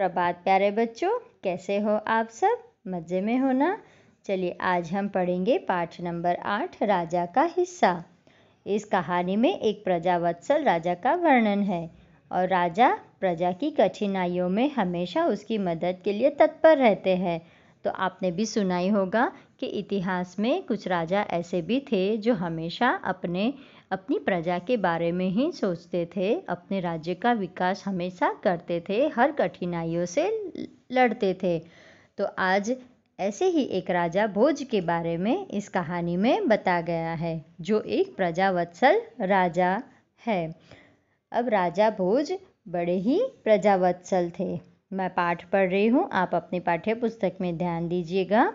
प्रभात प्यारे बच्चों कैसे हो आप सब मज़े में हो ना चलिए आज हम पढ़ेंगे पाठ नंबर आठ राजा का हिस्सा इस कहानी में एक प्रजावत्सल राजा का वर्णन है और राजा प्रजा की कठिनाइयों में हमेशा उसकी मदद के लिए तत्पर रहते हैं तो आपने भी सुनाई होगा कि इतिहास में कुछ राजा ऐसे भी थे जो हमेशा अपने अपनी प्रजा के बारे में ही सोचते थे अपने राज्य का विकास हमेशा करते थे हर कठिनाइयों से लड़ते थे तो आज ऐसे ही एक राजा भोज के बारे में इस कहानी में बता गया है जो एक प्रजावत्सल राजा है अब राजा भोज बड़े ही प्रजावत्सल थे मैं पाठ पढ़ रही हूँ आप अपने पाठ्य पुस्तक में ध्यान दीजिएगा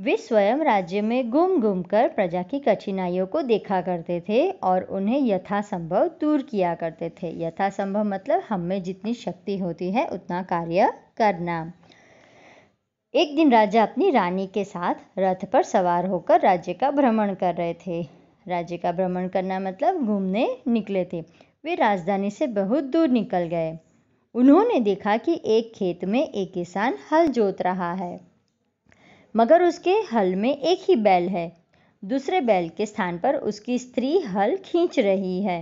वे स्वयं राज्य में घूम घूम कर प्रजा की कठिनाइयों को देखा करते थे और उन्हें यथासंभव दूर किया करते थे यथासंभव मतलब हम में जितनी शक्ति होती है उतना कार्य करना एक दिन राजा अपनी रानी के साथ रथ पर सवार होकर राज्य का भ्रमण कर रहे थे राज्य का भ्रमण करना मतलब घूमने निकले थे वे राजधानी से बहुत दूर निकल गए उन्होंने देखा कि एक खेत में एक किसान हल जोत रहा है मगर उसके हल में एक ही बैल है दूसरे बैल के स्थान पर उसकी स्त्री हल खींच रही है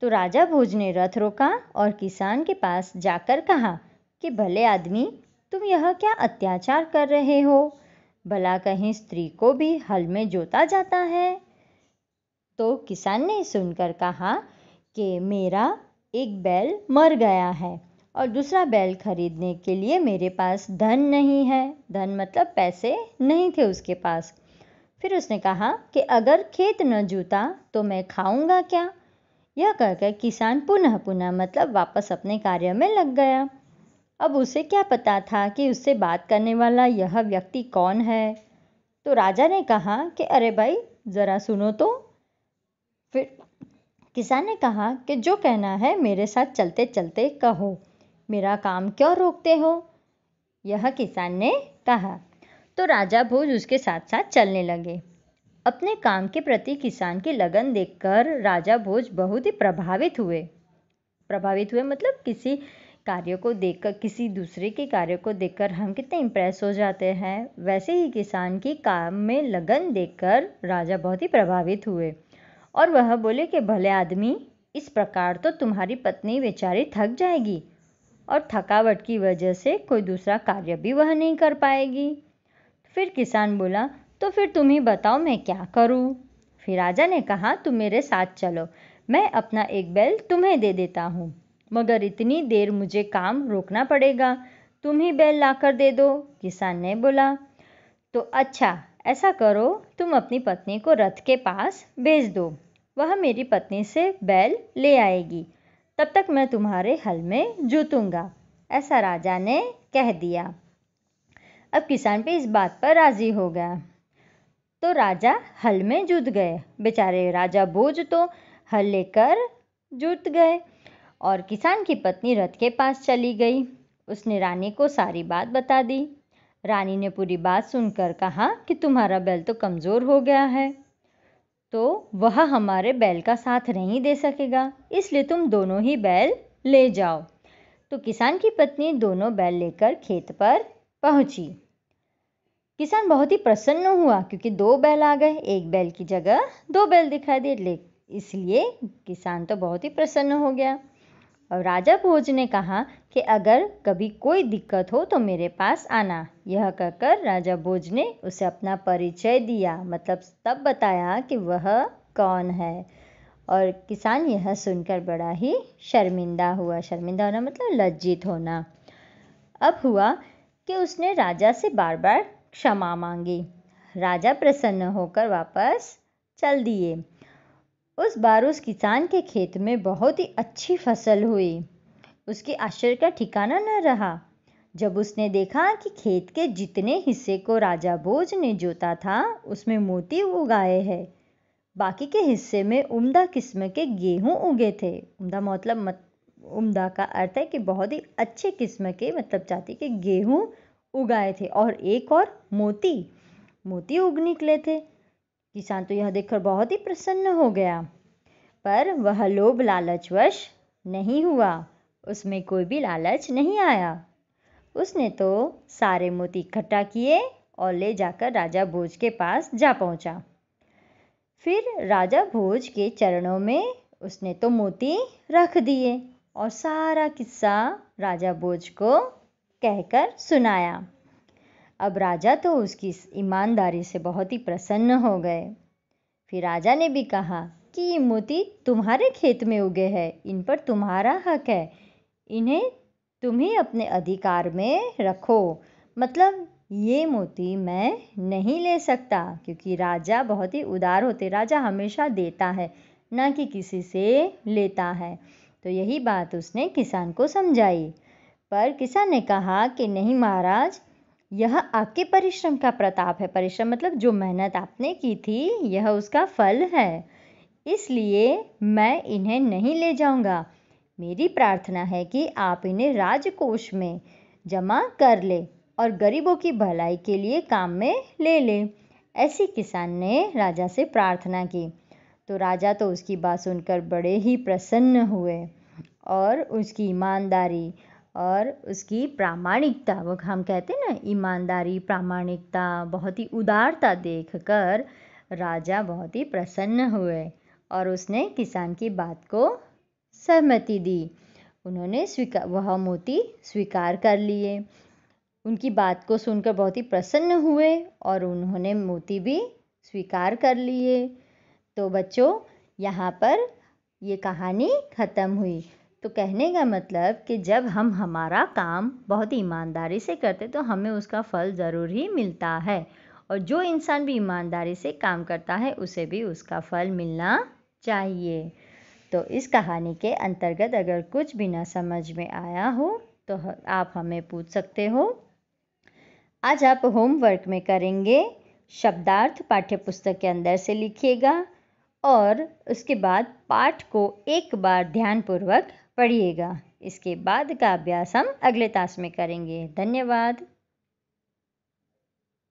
तो राजा भोज ने रथ रोका और किसान के पास जाकर कहा कि भले आदमी तुम यह क्या अत्याचार कर रहे हो भला कहीं स्त्री को भी हल में जोता जाता है तो किसान ने सुनकर कहा कि मेरा एक बैल मर गया है और दूसरा बैल खरीदने के लिए मेरे पास धन नहीं है धन मतलब पैसे नहीं थे उसके पास फिर उसने कहा कि अगर खेत न जूता तो मैं खाऊंगा क्या यह कहकर किसान पुनः पुनः मतलब वापस अपने कार्य में लग गया अब उसे क्या पता था कि उससे बात करने वाला यह व्यक्ति कौन है तो राजा ने कहा कि अरे भाई ज़रा सुनो तो फिर किसान ने कहा कि जो कहना है मेरे साथ चलते चलते कहो मेरा काम क्यों रोकते हो यह किसान ने कहा तो राजा भोज उसके साथ साथ चलने लगे अपने काम के प्रति किसान की लगन देखकर राजा भोज बहुत ही प्रभावित हुए प्रभावित हुए मतलब किसी कार्य को देखकर किसी दूसरे के कार्य को देखकर हम कितने इम्प्रेस हो जाते हैं वैसे ही किसान की काम में लगन देखकर राजा बहुत ही प्रभावित हुए और वह बोले कि भले आदमी इस प्रकार तो तुम्हारी पत्नी बेचारी थक जाएगी और थकावट की वजह से कोई दूसरा कार्य भी वह नहीं कर पाएगी फिर किसान बोला तो फिर तुम ही बताओ मैं क्या करूँ फिर राजा ने कहा तुम मेरे साथ चलो मैं अपना एक बैल तुम्हें दे देता हूँ मगर इतनी देर मुझे काम रोकना पड़ेगा तुम ही बैल लाकर दे दो किसान ने बोला तो अच्छा ऐसा करो तुम अपनी पत्नी को रथ के पास भेज दो वह मेरी पत्नी से बैल ले आएगी तब तक मैं तुम्हारे हल में जूतूंगा ऐसा राजा ने कह दिया अब किसान भी इस बात पर राज़ी हो गया तो राजा हल में जूत गए बेचारे राजा बोझ तो हल लेकर जुत गए और किसान की पत्नी रथ के पास चली गई उसने रानी को सारी बात बता दी रानी ने पूरी बात सुनकर कहा कि तुम्हारा बैल तो कमज़ोर हो गया है तो वह हमारे बैल का साथ नहीं दे सकेगा इसलिए तुम दोनों ही बैल ले जाओ तो किसान की पत्नी दोनों बैल लेकर खेत पर पहुंची किसान बहुत ही प्रसन्न हुआ क्योंकि दो बैल आ गए एक बैल की जगह दो बैल दिखाई दे इसलिए किसान तो बहुत ही प्रसन्न हो गया और राजा भोज ने कहा कि अगर कभी कोई दिक्कत हो तो मेरे पास आना यह कहकर राजा भोज ने उसे अपना परिचय दिया मतलब तब बताया कि वह कौन है और किसान यह सुनकर बड़ा ही शर्मिंदा हुआ शर्मिंदा होना मतलब लज्जित होना अब हुआ कि उसने राजा से बार बार क्षमा मांगी राजा प्रसन्न होकर वापस चल दिए उस बार उस किसान के खेत में बहुत ही अच्छी फसल हुई उसके आश्चर्य का ठिकाना न रहा जब उसने देखा कि खेत के जितने हिस्से को राजा बोझ ने जोता था उसमें मोती उगाए हैं बाकी के हिस्से में उम्दा किस्म के गेहूं उगे थे उम्दा मतलब मत उम्दा का अर्थ है कि बहुत ही अच्छे किस्म के मतलब जाति के गेहूं उगाए थे और एक और मोती मोती उग निकले थे किसान तो यह देखकर बहुत ही प्रसन्न हो गया पर वह लोभ लालचवश नहीं हुआ उसमें कोई भी लालच नहीं आया उसने तो सारे मोती इकट्ठा किए और ले जाकर राजा भोज के पास जा पहुंचा फिर राजा भोज के चरणों में उसने तो मोती रख दिए और सारा किस्सा राजा भोज को कहकर सुनाया अब राजा तो उसकी ईमानदारी से बहुत ही प्रसन्न हो गए फिर राजा ने भी कहा कि ये मोती तुम्हारे खेत में उगे हैं इन पर तुम्हारा हक है इन्हें तुम ही अपने अधिकार में रखो मतलब ये मोती मैं नहीं ले सकता क्योंकि राजा बहुत ही उदार होते राजा हमेशा देता है ना कि किसी से लेता है तो यही बात उसने किसान को समझाई पर किसान ने कहा कि नहीं महाराज यह आपके परिश्रम का प्रताप है परिश्रम मतलब जो मेहनत आपने की थी यह उसका फल है इसलिए मैं इन्हें नहीं ले जाऊंगा मेरी प्रार्थना है कि आप इन्हें राजकोष में जमा कर ले और गरीबों की भलाई के लिए काम में ले ले ऐसी किसान ने राजा से प्रार्थना की तो राजा तो उसकी बात सुनकर बड़े ही प्रसन्न हुए और उसकी ईमानदारी और उसकी प्रामाणिकता वो हम कहते हैं ना ईमानदारी प्रामाणिकता बहुत ही उदारता देखकर राजा बहुत ही प्रसन्न हुए और उसने किसान की बात को सहमति दी उन्होंने स्वीकार वह मोती स्वीकार कर लिए उनकी बात को सुनकर बहुत ही प्रसन्न हुए और उन्होंने मोती भी स्वीकार कर लिए तो बच्चों यहाँ पर ये कहानी ख़त्म हुई तो कहने का मतलब कि जब हम हमारा काम बहुत ईमानदारी से करते तो हमें उसका फल ज़रूर ही मिलता है और जो इंसान भी ईमानदारी से काम करता है उसे भी उसका फल मिलना चाहिए तो इस कहानी के अंतर्गत अगर कुछ भी ना समझ में आया हो तो आप हमें पूछ सकते हो आज आप होमवर्क में करेंगे शब्दार्थ पाठ्य पुस्तक के अंदर से लिखिएगा और उसके बाद पाठ को एक बार ध्यानपूर्वक पढ़िएगा इसके बाद का अभ्यास हम अगले तास में करेंगे धन्यवाद